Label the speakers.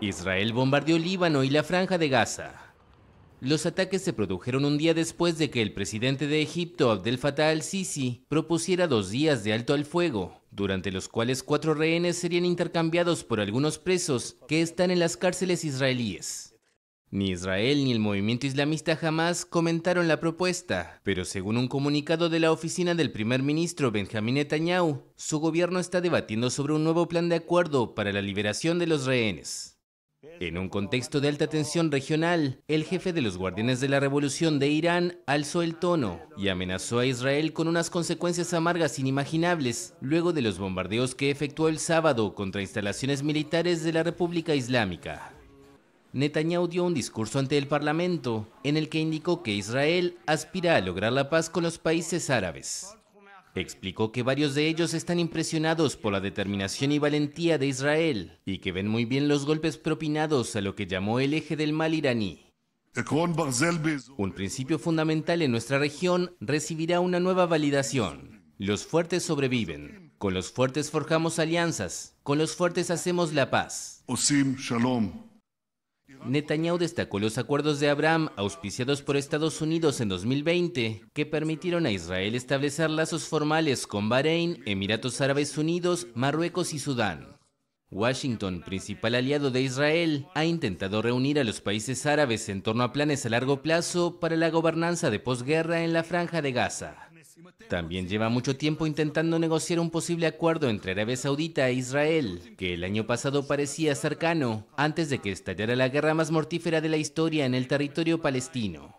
Speaker 1: Israel bombardeó Líbano y la franja de Gaza. Los ataques se produjeron un día después de que el presidente de Egipto, Abdel Fattah al-Sisi, propusiera dos días de alto al fuego, durante los cuales cuatro rehenes serían intercambiados por algunos presos que están en las cárceles israelíes. Ni Israel ni el movimiento islamista jamás comentaron la propuesta, pero según un comunicado de la oficina del primer ministro Benjamin Netanyahu, su gobierno está debatiendo sobre un nuevo plan de acuerdo para la liberación de los rehenes. En un contexto de alta tensión regional, el jefe de los Guardianes de la Revolución de Irán alzó el tono y amenazó a Israel con unas consecuencias amargas inimaginables luego de los bombardeos que efectuó el sábado contra instalaciones militares de la República Islámica. Netanyahu dio un discurso ante el Parlamento en el que indicó que Israel aspira a lograr la paz con los países árabes explicó que varios de ellos están impresionados por la determinación y valentía de Israel y que ven muy bien los golpes propinados a lo que llamó el eje del mal iraní. Un principio fundamental en nuestra región recibirá una nueva validación. Los fuertes sobreviven. Con los fuertes forjamos alianzas. Con los fuertes hacemos la paz. Netanyahu destacó los acuerdos de Abraham auspiciados por Estados Unidos en 2020, que permitieron a Israel establecer lazos formales con Bahrein, Emiratos Árabes Unidos, Marruecos y Sudán. Washington, principal aliado de Israel, ha intentado reunir a los países árabes en torno a planes a largo plazo para la gobernanza de posguerra en la franja de Gaza. También lleva mucho tiempo intentando negociar un posible acuerdo entre Arabia Saudita e Israel, que el año pasado parecía cercano, antes de que estallara la guerra más mortífera de la historia en el territorio palestino.